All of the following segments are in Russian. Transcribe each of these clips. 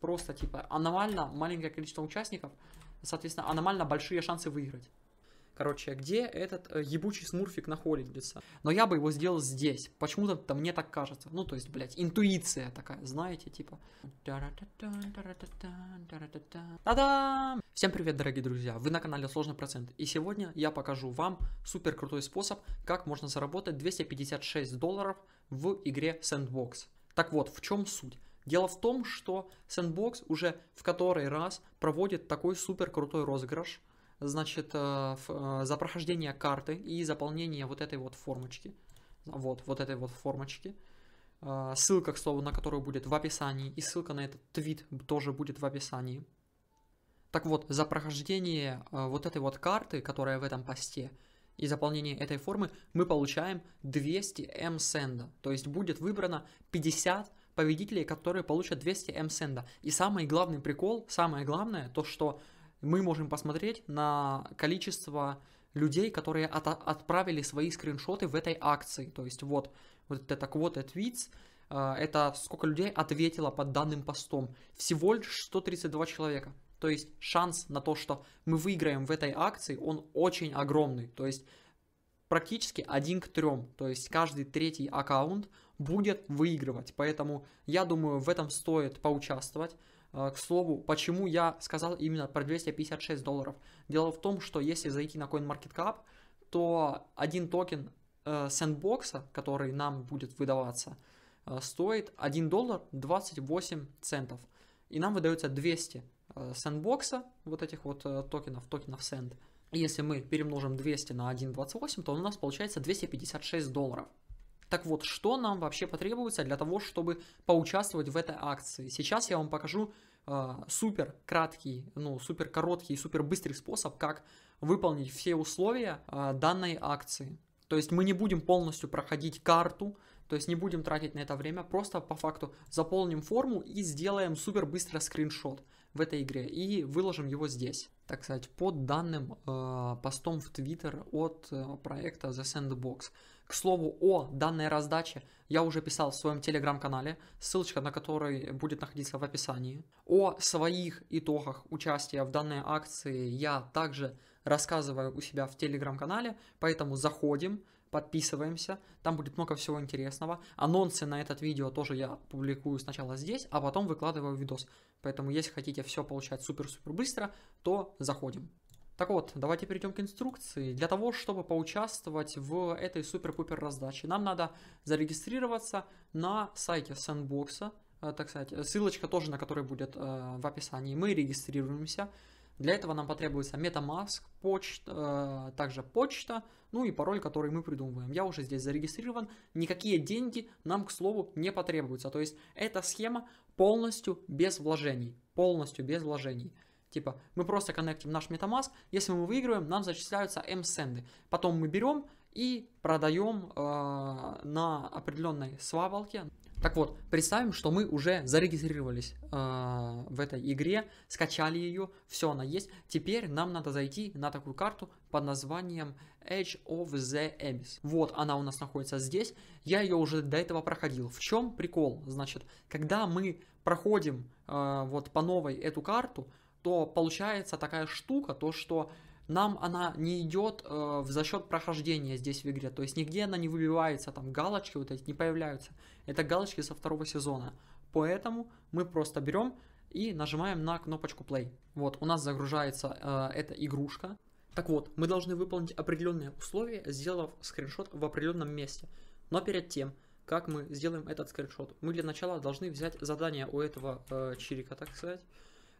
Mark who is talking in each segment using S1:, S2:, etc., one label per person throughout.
S1: Просто, типа, аномально маленькое количество участников, соответственно, аномально большие шансы выиграть. Короче, где этот э, ебучий смурфик находится? Но я бы его сделал здесь. Почему-то мне так кажется. Ну, то есть, блядь, интуиция такая, знаете, типа. Та-дам! Всем привет, дорогие друзья! Вы на канале Сложный Процент. И сегодня я покажу вам супер крутой способ, как можно заработать 256 долларов в игре Sandbox. Так вот, в чем суть? Дело в том, что Sandbox уже в который раз проводит такой супер крутой розыгрыш, значит, э, э, за прохождение карты и заполнение вот этой вот формочки. Вот, вот этой вот формочки. Э, ссылка, к слову, на которую будет в описании, и ссылка на этот твит тоже будет в описании. Так вот, за прохождение вот этой вот карты, которая в этом посте, и заполнение этой формы мы получаем 200 М сенда. То есть будет выбрано 50 победителей, которые получат 200 М-сенда. И самый главный прикол, самое главное, то, что мы можем посмотреть на количество людей, которые от отправили свои скриншоты в этой акции. То есть вот, вот это квота твитс, э, это сколько людей ответило под данным постом. Всего лишь 132 человека. То есть шанс на то, что мы выиграем в этой акции, он очень огромный. То есть практически один к трем. То есть каждый третий аккаунт – будет выигрывать. Поэтому я думаю, в этом стоит поучаствовать. Э, к слову, почему я сказал именно про 256 долларов? Дело в том, что если зайти на CoinMarketCap, то один токен э, сэндбокса, который нам будет выдаваться, э, стоит 1 доллар 28 центов. И нам выдается 200 сэндбокса, вот этих вот токенов, токенов сэнд. Если мы перемножим 200 на 1.28, то у нас получается 256 долларов. Так вот, что нам вообще потребуется для того, чтобы поучаствовать в этой акции? Сейчас я вам покажу э, супер краткий, ну, супер короткий, и супер быстрый способ, как выполнить все условия э, данной акции. То есть мы не будем полностью проходить карту, то есть не будем тратить на это время, просто по факту заполним форму и сделаем супер быстро скриншот в этой игре и выложим его здесь. Так сказать, под данным э, постом в Twitter от э, проекта The Sandbox. К слову, о данной раздаче я уже писал в своем телеграм-канале, ссылочка на который будет находиться в описании. О своих итогах участия в данной акции я также рассказываю у себя в телеграм-канале, поэтому заходим, подписываемся, там будет много всего интересного. Анонсы на этот видео тоже я публикую сначала здесь, а потом выкладываю видос. Поэтому если хотите все получать супер-супер быстро, то заходим. Так вот, давайте перейдем к инструкции. Для того, чтобы поучаствовать в этой супер-пупер раздаче, нам надо зарегистрироваться на сайте Sandbox, э, так сказать, э, ссылочка тоже на которой будет э, в описании. Мы регистрируемся. Для этого нам потребуется MetaMask, почта, также почта, ну и пароль, который мы придумываем. Я уже здесь зарегистрирован. Никакие деньги нам, к слову, не потребуются. То есть эта схема полностью без вложений. Полностью без вложений. Типа, мы просто коннектим наш MetaMask, если мы выигрываем, нам зачисляются M-сенды. Потом мы берем и продаем э, на определенной свабалке. Так вот, представим, что мы уже зарегистрировались э, в этой игре, скачали ее, все она есть. Теперь нам надо зайти на такую карту под названием Edge of the Abyss. Вот она у нас находится здесь. Я ее уже до этого проходил. В чем прикол? Значит, когда мы проходим э, вот по новой эту карту, то получается такая штука, то что нам она не идет э, за счет прохождения здесь в игре, то есть нигде она не выбивается, там галочки вот эти не появляются. Это галочки со второго сезона. Поэтому мы просто берем и нажимаем на кнопочку play. Вот, у нас загружается э, эта игрушка. Так вот, мы должны выполнить определенные условия, сделав скриншот в определенном месте. Но перед тем, как мы сделаем этот скриншот, мы для начала должны взять задание у этого э, чирика, так сказать.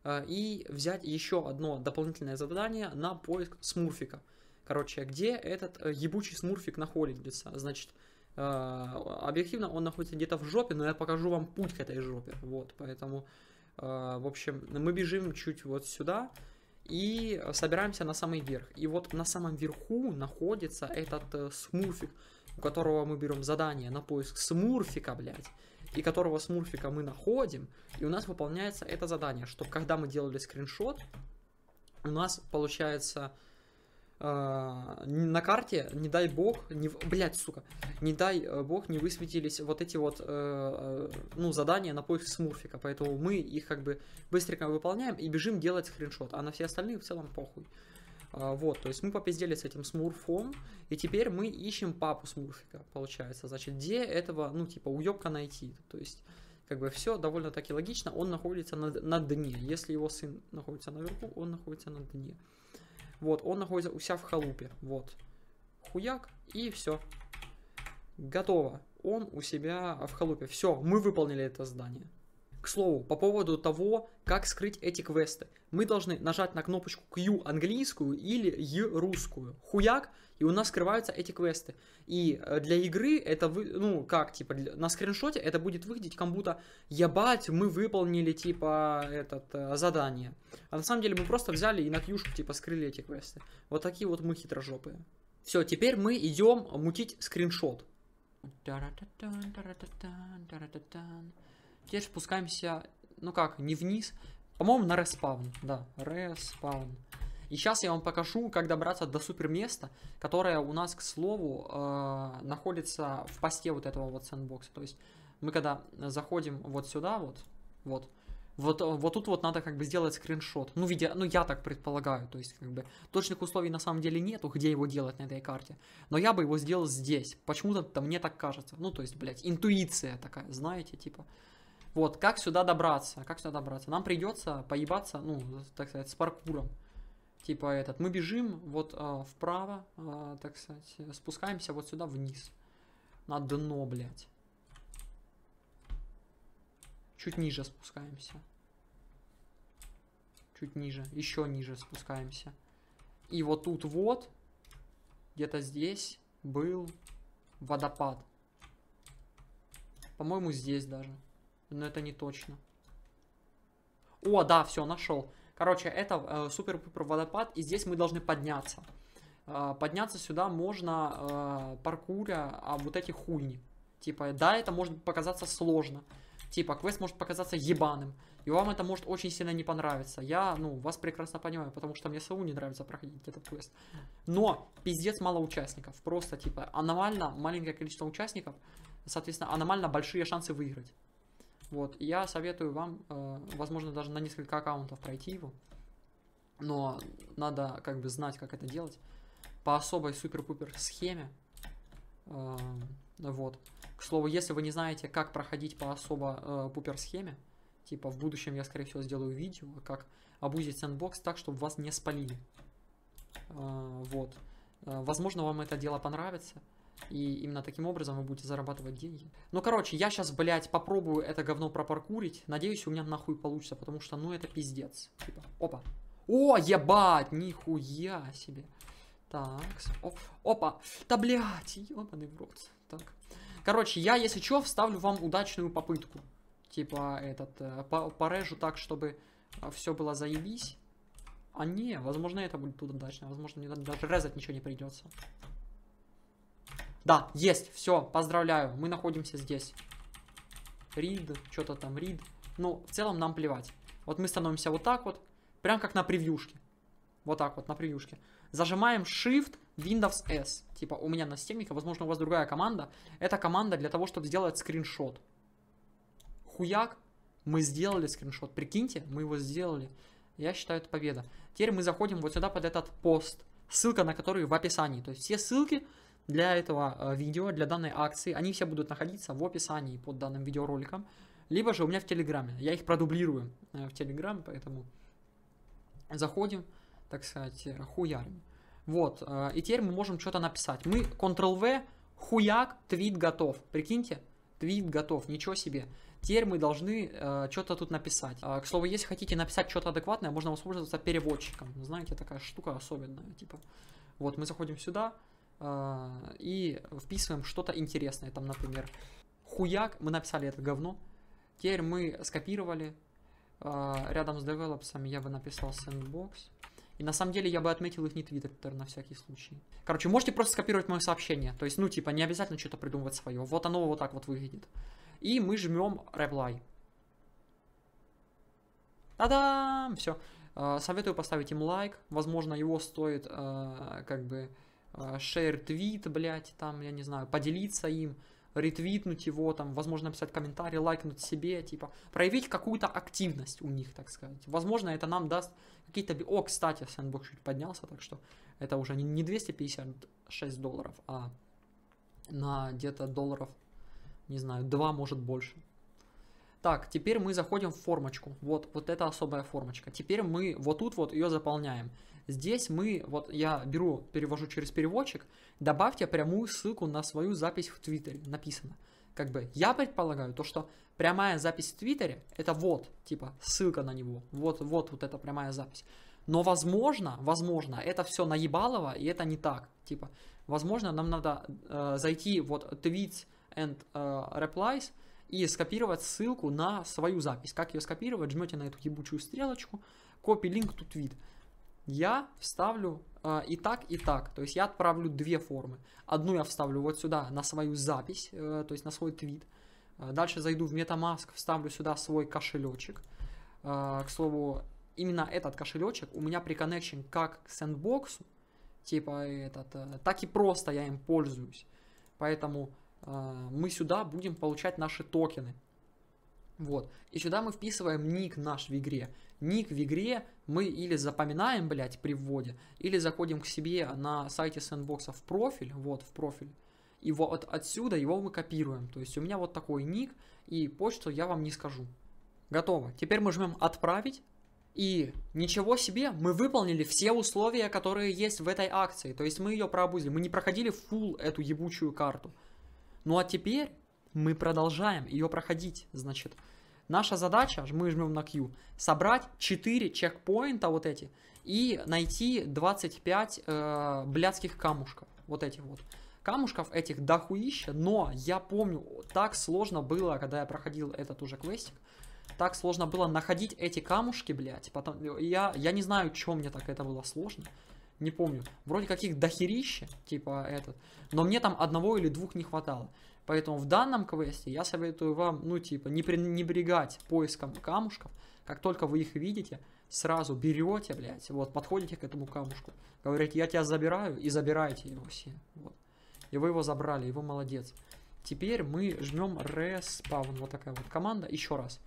S1: Э, и взять еще одно дополнительное задание на поиск смурфика. Короче, где этот э, ебучий смурфик находится? Значит, э, объективно он находится где-то в жопе, но я покажу вам путь к этой жопе. Вот, поэтому, в общем, мы бежим чуть вот сюда и собираемся на самый верх. И вот на самом верху находится этот смурфик, у которого мы берем задание на поиск смурфика, блядь и которого с Мурфика мы находим, и у нас выполняется это задание, что когда мы делали скриншот, у нас получается э, на карте, не дай бог, не, блядь, сука, не дай э, бог не высветились вот эти вот, э, э ну, задания на поиск смурфика, поэтому мы их как бы быстренько выполняем и бежим делать скриншот, а на все остальные в целом похуй. А, вот, то есть мы попиздели с этим смурфом, и теперь мы ищем папу смурфика, получается. Значит, где этого, ну, типа, уёбка найти? То есть, как бы все довольно-таки логично, он находится на, на дне. Если его сын находится наверху, он находится на дне. Вот, он находится у себя в халупе, вот. Хуяк, и все. Готово. Он у себя в халупе. Все, мы выполнили это задание. К слову, по поводу того, как скрыть эти квесты. Мы должны нажать на кнопочку Q английскую или E русскую. Хуяк, и у нас скрываются эти квесты. И э, для игры это, вы, ну как, типа, для, на скриншоте это будет выглядеть как будто «Ебать, мы выполнили, типа, этот, э, задание». А на самом деле мы просто взяли и на Q, шку типа, скрыли эти квесты. Вот такие вот мы хитрожопые. Все, теперь мы идем мутить скриншот. Теперь спускаемся, ну как, не вниз, по-моему, на респаун, да, респаун. И сейчас я вам покажу, как добраться до суперместа, которое у нас, к слову, э, находится в посте вот этого вот сэндбокса. То есть мы когда заходим вот сюда, вот, вот, вот, вот тут вот надо как бы сделать скриншот. Ну, видя, ну, я так предполагаю. То есть, как бы, точных условий на самом деле нету, где его делать на этой карте. Но я бы его сделал здесь. Почему-то мне так кажется. Ну, то есть, блядь, интуиция такая, знаете, типа. Вот, как сюда добраться? Как сюда добраться? Нам придется поебаться, ну, так сказать, с паркуром. Типа этот. Мы бежим вот э, вправо, э, так сказать, спускаемся вот сюда вниз. На дно, блядь. Чуть ниже спускаемся. Чуть ниже. Еще ниже спускаемся. И вот тут вот, где-то здесь, был водопад. По-моему, здесь даже. Но это не точно. О, да, все, нашел. Короче, это э, супер-пупер водопад, и здесь мы должны подняться. Э, подняться сюда можно э, паркуря, а вот эти хуйни. Типа, да, это может показаться сложно. Типа, квест может показаться ебаным. И вам это может очень сильно не понравиться. Я, ну, вас прекрасно понимаю, потому что мне самому не нравится проходить этот квест. Но, пиздец, мало участников. Просто, типа, аномально маленькое количество участников. Соответственно, аномально большие шансы выиграть. Вот, я советую вам, э, возможно, даже на несколько аккаунтов пройти его, но надо как бы знать, как это делать по особой супер-пупер схеме. Э, вот. К слову, если вы не знаете, как проходить по особо э, пупер схеме, типа в будущем я, скорее всего, сделаю видео, как обузить сэндбокс так, чтобы вас не спалили. Э, вот. Э, возможно, вам это дело понравится. И именно таким образом вы будете зарабатывать деньги. Ну, короче, я сейчас, блядь, попробую это говно пропаркурить. Надеюсь, у меня нахуй получится, потому что, ну, это пиздец. Типа, опа. О, ебать, нихуя себе. Так, оп, опа. Да, блядь, ебаный в рот. Так. Короче, я, если что, вставлю вам удачную попытку. Типа, этот, э, порежу так, чтобы э, все было заебись. А не, возможно, это будет удачно. Возможно, мне даже резать ничего не придется. Да, есть, все, поздравляю, мы находимся здесь. Рид, что-то там, рид. Ну, в целом нам плевать. Вот мы становимся вот так вот, прям как на превьюшке. Вот так вот, на превьюшке. Зажимаем Shift, Windows S. Типа, у меня на стемника, возможно, у вас другая команда. Это команда для того, чтобы сделать скриншот. Хуяк, мы сделали скриншот. Прикиньте, мы его сделали. Я считаю, это победа. Теперь мы заходим вот сюда под этот пост. Ссылка на который в описании. То есть все ссылки для этого э, видео, для данной акции. Они все будут находиться в описании под данным видеороликом. Либо же у меня в Телеграме. Я их продублирую э, в Телеграме, поэтому заходим, так сказать, э, хуярим. Вот, и теперь мы можем что-то написать. Мы Ctrl-V, хуяк, твит готов. Прикиньте, твит готов, ничего себе. Теперь мы должны э, что-то тут написать. Э, к слову, если хотите написать что-то адекватное, можно воспользоваться переводчиком. Знаете, такая штука особенная, типа. Вот, мы заходим сюда, а, и вписываем что-то интересное. Там, например, хуяк, мы написали это говно, теперь мы скопировали, а, рядом с девелопсами я бы написал sandbox, и на самом деле я бы отметил их не твиттер на всякий случай. Короче, можете просто скопировать мое сообщение. То есть, ну, типа, не обязательно что-то придумывать свое. Вот оно вот так вот выглядит. И мы жмем reply. Та-дам! Все. А, советую поставить им лайк. Возможно, его стоит как бы шейр э, твит, блядь, там, я не знаю, поделиться им, ретвитнуть его, там, возможно, написать комментарий, лайкнуть себе, типа, проявить какую-то активность у них, так сказать. Возможно, это нам даст какие-то... О, кстати, сэндбокс чуть поднялся, так что это уже не 256 долларов, а на где-то долларов, не знаю, 2, может, больше. Так, теперь мы заходим в формочку. Вот, вот это особая формочка. Теперь мы вот тут вот ее заполняем. Здесь мы, вот я беру, перевожу через переводчик, добавьте прямую ссылку на свою запись в Твиттере, написано. Как бы я предполагаю то, что прямая запись в Твиттере, это вот, типа, ссылка на него, вот, вот, вот эта прямая запись. Но возможно, возможно, это все наебалово, и это не так. Типа, возможно, нам надо э, зайти вот tweets and э, replies, и скопировать ссылку на свою запись. Как ее скопировать? Жмете на эту ебучую стрелочку, копи link тут вид. Я вставлю э, и так, и так. То есть я отправлю две формы. Одну я вставлю вот сюда на свою запись, э, то есть на свой твит. Э, дальше зайду в MetaMask, вставлю сюда свой кошелечек. Э, к слову, именно этот кошелечек у меня приконнекчен как к сэндбоксу, типа этот, э, так и просто я им пользуюсь. Поэтому а, мы сюда будем получать наши токены. Вот. И сюда мы вписываем ник наш в игре. Ник в игре мы или запоминаем, блядь, при вводе, или заходим к себе на сайте сэндбокса в профиль, вот, в профиль, и вот отсюда его мы копируем. То есть у меня вот такой ник, и почту я вам не скажу. Готово. Теперь мы жмем «Отправить». И ничего себе, мы выполнили все условия, которые есть в этой акции. То есть мы ее прообузили. Мы не проходили фул эту ебучую карту. Ну а теперь мы продолжаем ее проходить. Значит, наша задача, мы жмем на Q, собрать 4 чекпоинта вот эти и найти 25 э, блядских камушков. Вот этих вот. Камушков этих дохуища, но я помню, так сложно было, когда я проходил этот уже квестик, так сложно было находить эти камушки, блядь. Потом, я, я не знаю, чем мне так это было сложно не помню. Вроде каких дохерища, типа этот. Но мне там одного или двух не хватало. Поэтому в данном квесте я советую вам, ну, типа, не пренебрегать поиском камушков. Как только вы их видите, сразу берете, блядь, вот, подходите к этому камушку. Говорите, я тебя забираю, и забираете его все. Вот. И вы его забрали, его молодец. Теперь мы жмем respawn, вот такая вот команда, еще раз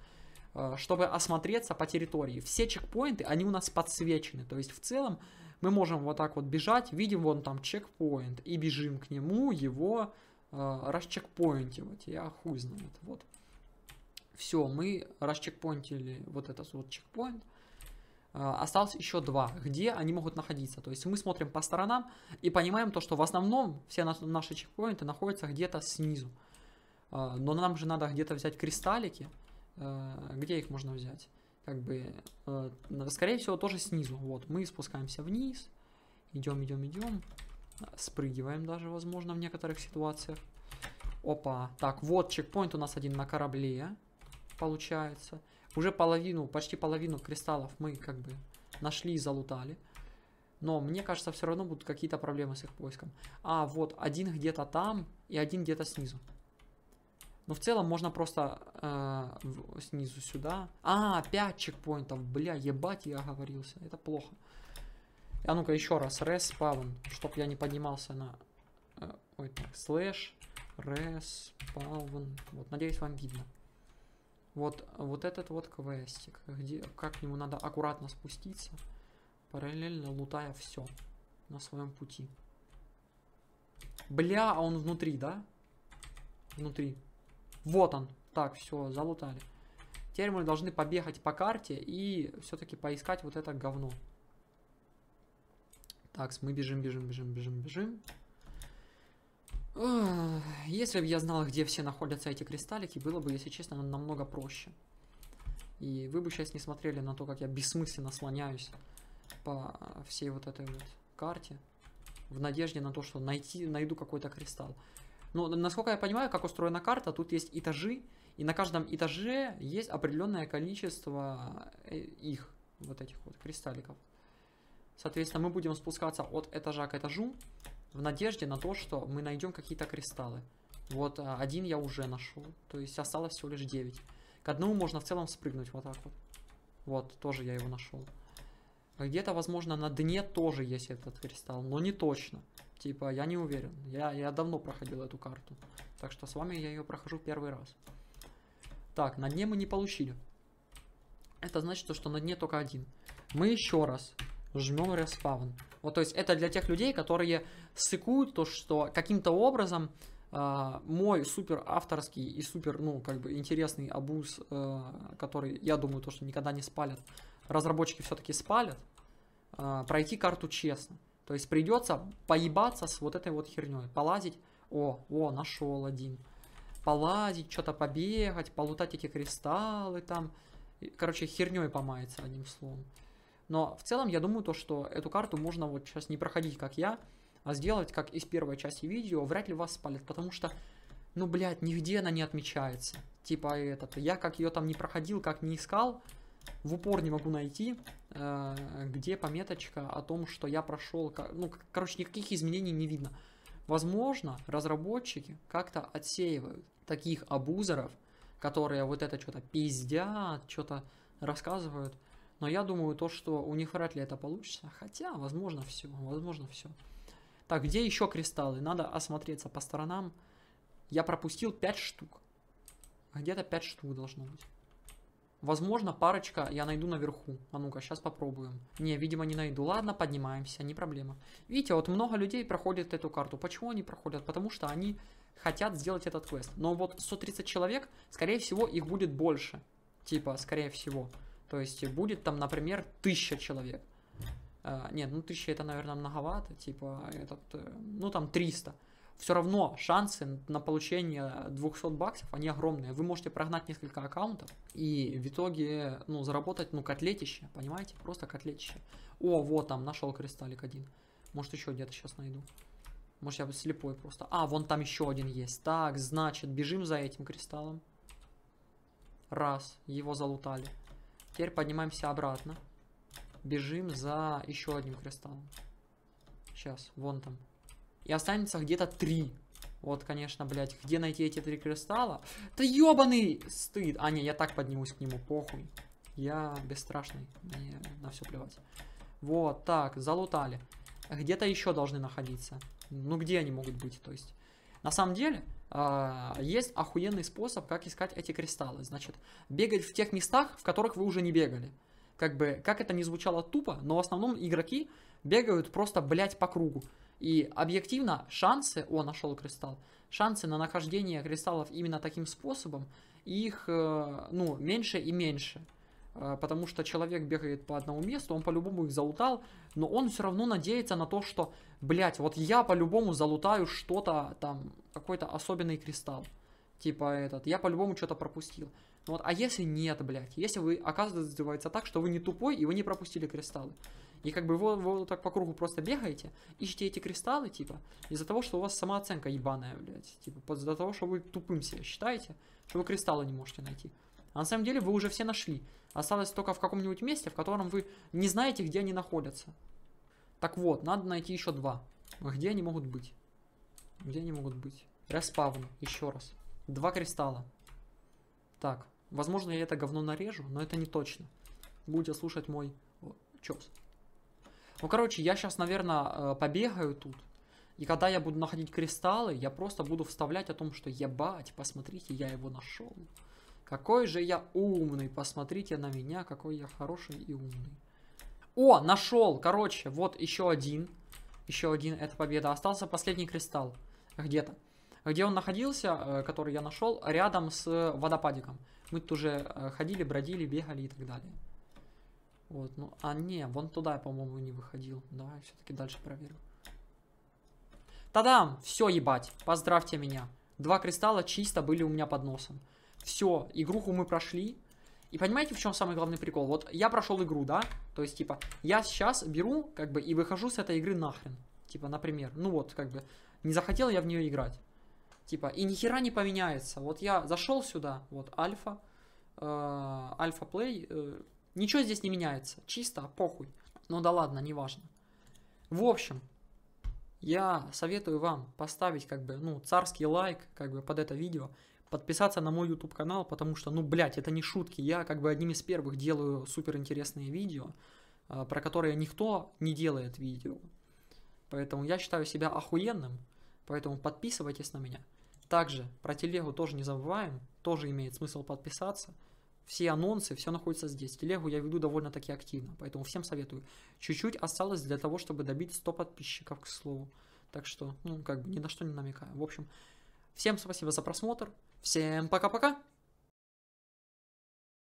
S1: э, чтобы осмотреться по территории. Все чекпоинты, они у нас подсвечены, то есть в целом мы можем вот так вот бежать, видим вон там чекпоинт, и бежим к нему, его э, расчекпоинтивать, я хуй знает, вот. Все, мы расчекпоинтили вот этот вот чекпоинт, э, осталось еще два, где они могут находиться. То есть мы смотрим по сторонам и понимаем то, что в основном все наши чекпоинты находятся где-то снизу. Э, но нам же надо где-то взять кристаллики. Э, где их можно взять? как бы, э, скорее всего, тоже снизу. Вот, мы спускаемся вниз, идем, идем, идем, спрыгиваем даже, возможно, в некоторых ситуациях. Опа, так, вот чекпоинт у нас один на корабле, получается. Уже половину, почти половину кристаллов мы как бы нашли и залутали. Но мне кажется, все равно будут какие-то проблемы с их поиском. А, вот, один где-то там и один где-то снизу. Но в целом можно просто э, снизу сюда. А, 5 чекпоинтов. Бля, ебать, я оговорился. Это плохо. А ну-ка еще раз. Респаун. Чтоб я не поднимался на... Э, ой, так. Слэш. Респаун. Вот, надеюсь, вам видно. Вот, вот этот вот квестик. Где, как к нему надо аккуратно спуститься. Параллельно лутая все на своем пути. Бля, а он внутри, да? Внутри. Вот он. Так, все, залутали. Теперь мы должны побегать по карте и все-таки поискать вот это говно. Так, мы бежим, бежим, бежим, бежим, бежим. Если бы я знал, где все находятся эти кристаллики, было бы, если честно, намного проще. И вы бы сейчас не смотрели на то, как я бессмысленно слоняюсь по всей вот этой вот карте. В надежде на то, что найти, найду какой-то кристалл. Но, насколько я понимаю, как устроена карта, тут есть этажи, и на каждом этаже есть определенное количество э, их, вот этих вот кристалликов. Соответственно, мы будем спускаться от этажа к этажу в надежде на то, что мы найдем какие-то кристаллы. Вот а, один я уже нашел, то есть осталось всего лишь 9. К одному можно в целом спрыгнуть вот так вот. Вот, тоже я его нашел. Где-то, возможно, на дне тоже есть этот кристалл, но не точно. Типа, я не уверен. Я, я давно проходил эту карту. Так что с вами я ее прохожу первый раз. Так, на дне мы не получили. Это значит, то что на дне только один. Мы еще раз жмем респаун. Вот, то есть, это для тех людей, которые сыкуют то, что каким-то образом э, мой супер авторский и супер, ну, как бы интересный абуз, э, который, я думаю, то, что никогда не спалят, разработчики все-таки спалят, э, пройти карту честно. То есть придется поебаться с вот этой вот херней. Полазить. О, о, нашел один. Полазить, что-то побегать, полутать эти кристаллы там. Короче, херней помается, одним словом. Но в целом я думаю то, что эту карту можно вот сейчас не проходить, как я, а сделать, как из первой части видео, вряд ли вас спалят, потому что, ну, блядь, нигде она не отмечается. Типа этот, я как ее там не проходил, как не искал, в упор не могу найти, э, где пометочка о том, что я прошел... Ну, короче, никаких изменений не видно. Возможно, разработчики как-то отсеивают таких абузеров, которые вот это что-то пиздят, что-то рассказывают. Но я думаю, то, что у них вряд ли это получится. Хотя, возможно, все. Возможно, все. Так, где еще кристаллы? Надо осмотреться по сторонам. Я пропустил 5 штук. Где-то 5 штук должно быть. Возможно, парочка я найду наверху. А ну-ка, сейчас попробуем. Не, видимо, не найду. Ладно, поднимаемся, не проблема. Видите, вот много людей проходят эту карту. Почему они проходят? Потому что они хотят сделать этот квест. Но вот 130 человек, скорее всего, их будет больше. Типа, скорее всего. То есть будет там, например, 1000 человек. Э, нет, ну 1000 это, наверное, многовато. Типа, этот, э, ну там 300 все равно шансы на получение 200 баксов, они огромные. Вы можете прогнать несколько аккаунтов и в итоге, ну, заработать, ну, котлетище, понимаете? Просто котлетище. О, вот там, нашел кристаллик один. Может, еще где-то сейчас найду. Может, я слепой просто. А, вон там еще один есть. Так, значит, бежим за этим кристаллом. Раз, его залутали. Теперь поднимаемся обратно. Бежим за еще одним кристаллом. Сейчас, вон там. И останется где-то три. Вот, конечно, блядь, где найти эти три кристалла? Да ёбаный стыд! А, не, я так поднимусь к нему, похуй. Я бесстрашный, мне на все плевать. Вот, так, залутали. Где-то еще должны находиться. Ну, где они могут быть, то есть. На самом деле, э, есть охуенный способ, как искать эти кристаллы. Значит, бегать в тех местах, в которых вы уже не бегали. Как бы, как это не звучало тупо, но в основном игроки бегают просто, блядь, по кругу. И объективно шансы, о, нашел кристалл, шансы на нахождение кристаллов именно таким способом, их, э, ну, меньше и меньше. Э, потому что человек бегает по одному месту, он по-любому их залутал, но он все равно надеется на то, что, блядь, вот я по-любому залутаю что-то там, какой-то особенный кристалл. Типа этот, я по-любому что-то пропустил. Вот, а если нет, блядь, если вы, оказывается, так, что вы не тупой и вы не пропустили кристаллы, и как бы вы, вы так по кругу просто бегаете, ищете эти кристаллы, типа, из-за того, что у вас самооценка ебаная, блядь. Типа, из-за того, что вы тупым себя считаете, что вы кристаллы не можете найти. А на самом деле вы уже все нашли. Осталось только в каком-нибудь месте, в котором вы не знаете, где они находятся. Так вот, надо найти еще два. Где они могут быть? Где они могут быть? Респавн, еще раз. Два кристалла. Так, возможно я это говно нарежу, но это не точно. Будете слушать мой... Чёпс. Ну, короче, я сейчас, наверное, э, побегаю тут. И когда я буду находить кристаллы, я просто буду вставлять о том, что ебать, посмотрите, я его нашел. Какой же я умный, посмотрите на меня, какой я хороший и умный. О, нашел, короче, вот еще один. Еще один, это победа. Остался последний кристалл где-то. Где он находился, э, который я нашел, рядом с водопадиком. Мы тут уже э, ходили, бродили, бегали и так далее. Вот, ну, а не, вон туда я, по-моему, не выходил. Давай все-таки дальше проверим. Та-дам! Все, ебать, поздравьте меня. Два кристалла чисто были у меня под носом. Все, игруху мы прошли. И понимаете, в чем самый главный прикол? Вот я прошел игру, да? То есть, типа, я сейчас беру, как бы, и выхожу с этой игры нахрен. Типа, например, ну вот, как бы, не захотел я в нее играть. Типа, и нихера не поменяется. Вот я зашел сюда, вот, альфа, э, альфа-плей, э, Ничего здесь не меняется. Чисто, а похуй. Ну да ладно, неважно. В общем, я советую вам поставить как бы, ну, царский лайк как бы под это видео, подписаться на мой YouTube канал, потому что, ну, блядь, это не шутки. Я как бы одним из первых делаю суперинтересные видео, а, про которые никто не делает видео. Поэтому я считаю себя охуенным, поэтому подписывайтесь на меня. Также про телегу тоже не забываем, тоже имеет смысл подписаться все анонсы, все находится здесь. Телегу я веду довольно-таки активно, поэтому всем советую. Чуть-чуть осталось для того, чтобы добить 100 подписчиков, к слову. Так что, ну, как бы ни на что не намекаю. В общем, всем спасибо за просмотр. Всем пока-пока!